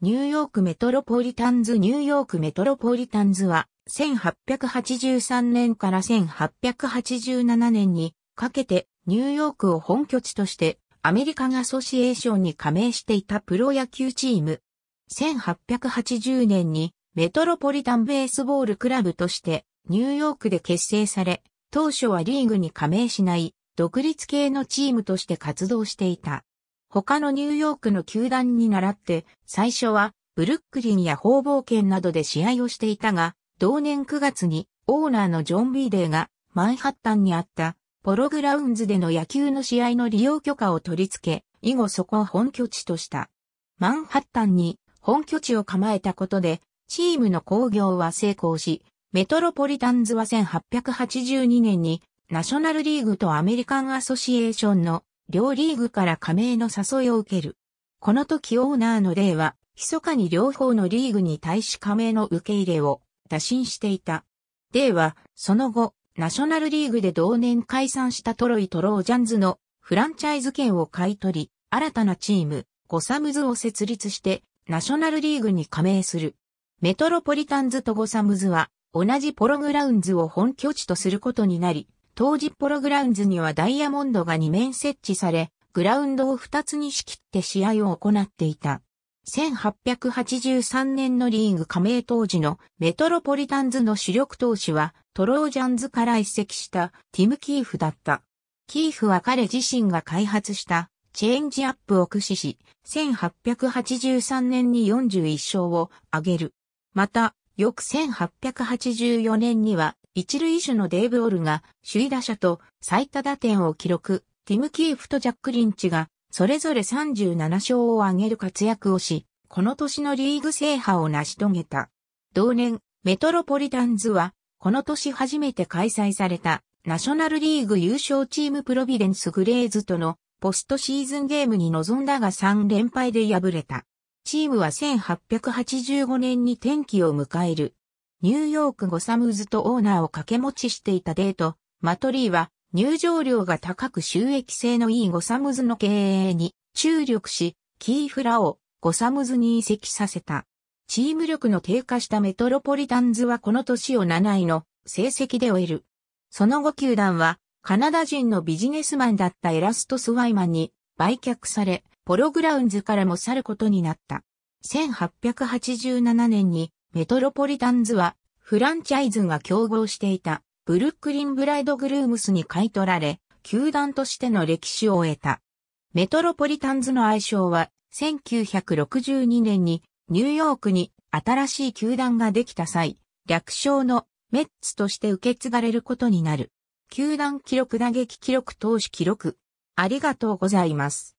ニューヨークメトロポリタンズニューヨークメトロポリタンズは1883年から1887年にかけてニューヨークを本拠地としてアメリカンアソシエーションに加盟していたプロ野球チーム。1880年にメトロポリタンベースボールクラブとしてニューヨークで結成され、当初はリーグに加盟しない独立系のチームとして活動していた。他のニューヨークの球団に倣って、最初はブルックリンや方ー圏などで試合をしていたが、同年9月にオーナーのジョン・ビーデーがマンハッタンにあったポログラウンズでの野球の試合の利用許可を取り付け、以後そこを本拠地とした。マンハッタンに本拠地を構えたことで、チームの興行は成功し、メトロポリタンズは1882年にナショナルリーグとアメリカンアソシエーションの両リーグから加盟の誘いを受ける。この時オーナーの例は、密かに両方のリーグに対し加盟の受け入れを打診していた。デーは、その後、ナショナルリーグで同年解散したトロイトロージャンズのフランチャイズ権を買い取り、新たなチーム、ゴサムズを設立して、ナショナルリーグに加盟する。メトロポリタンズとゴサムズは、同じポログラウンズを本拠地とすることになり、当時ポログラウンズにはダイヤモンドが2面設置され、グラウンドを2つに仕切って試合を行っていた。1883年のリーグ加盟当時のメトロポリタンズの主力投手はトロージャンズから移籍したティム・キーフだった。キーフは彼自身が開発したチェンジアップを駆使し、1883年に41勝を挙げる。また、翌1884年には一塁手のデイブ・オルが首位打者と最多打点を記録、ティム・キーフとジャック・リンチがそれぞれ37勝を挙げる活躍をし、この年のリーグ制覇を成し遂げた。同年、メトロポリタンズは、この年初めて開催された、ナショナルリーグ優勝チームプロビデンス・グレーズとのポストシーズンゲームに臨んだが3連敗で敗れた。チームは1885年に転機を迎える。ニューヨークゴサムズとオーナーを掛け持ちしていたデート、マトリーは入場料が高く収益性のいいゴサムズの経営に注力し、キーフラをゴサムズに移籍させた。チーム力の低下したメトロポリタンズはこの年を7位の成績で終える。その後球団はカナダ人のビジネスマンだったエラスト・スワイマンに売却され、ポログラウンズからも去ることになった。1887年にメトロポリタンズは、フランチャイズが競合していた、ブルックリンブライドグルームスに買い取られ、球団としての歴史を得た。メトロポリタンズの愛称は、1962年にニューヨークに新しい球団ができた際、略称のメッツとして受け継がれることになる。球団記録打撃記録投手記録。ありがとうございます。